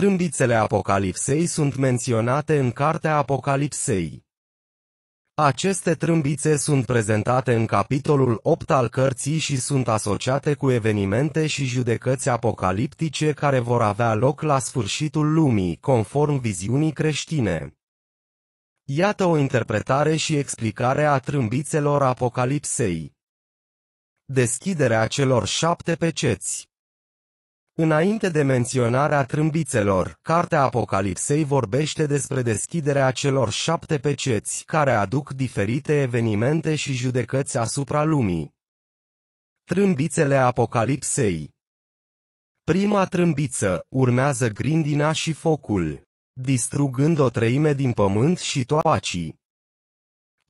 Trâmbițele Apocalipsei sunt menționate în Cartea Apocalipsei. Aceste trâmbițe sunt prezentate în capitolul 8 al cărții și sunt asociate cu evenimente și judecăți apocaliptice care vor avea loc la sfârșitul lumii, conform viziunii creștine. Iată o interpretare și explicare a trâmbițelor Apocalipsei. Deschiderea celor șapte peceți Înainte de menționarea trâmbițelor, cartea Apocalipsei vorbește despre deschiderea celor șapte peceți care aduc diferite evenimente și judecăți asupra lumii. Trâmbițele Apocalipsei Prima trâmbiță, urmează grindina și focul, distrugând o treime din pământ și toacii.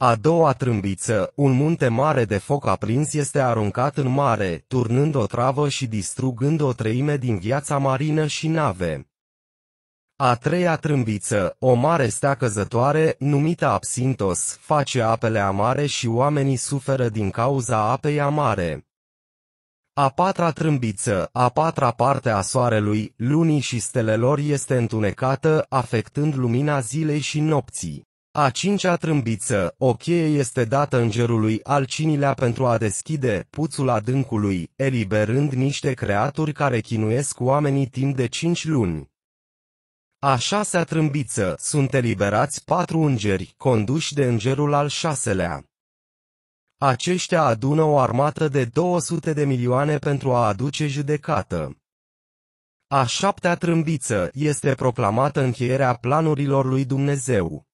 A doua trâmbiță, un munte mare de foc aprins este aruncat în mare, turnând o travă și distrugând o treime din viața marină și nave. A treia trâmbiță, o mare stea căzătoare, numită absintos, face apele amare și oamenii suferă din cauza apei amare. A patra trâmbiță, a patra parte a soarelui, lunii și stelelor este întunecată, afectând lumina zilei și nopții. A cincea trâmbiță, o cheie este dată îngerului al cinilea pentru a deschide puțul adâncului, eliberând niște creaturi care chinuiesc oamenii timp de cinci luni. A șasea trâmbiță, sunt eliberați patru îngeri, conduși de îngerul al șaselea. Aceștia adună o armată de 200 de milioane pentru a aduce judecată. A șaptea trâmbiță este proclamată încheierea planurilor lui Dumnezeu.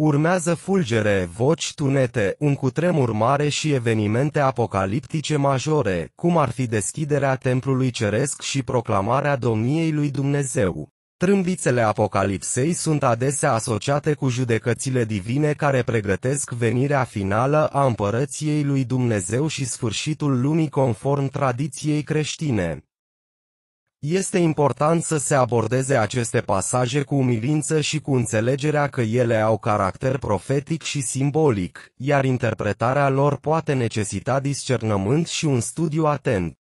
Urmează fulgere, voci tunete, un cutremur mare și evenimente apocaliptice majore, cum ar fi deschiderea templului ceresc și proclamarea domniei lui Dumnezeu. Trâmbițele apocalipsei sunt adesea asociate cu judecățile divine care pregătesc venirea finală a împărăției lui Dumnezeu și sfârșitul lumii conform tradiției creștine. Este important să se abordeze aceste pasaje cu umilință și cu înțelegerea că ele au caracter profetic și simbolic, iar interpretarea lor poate necesita discernământ și un studiu atent.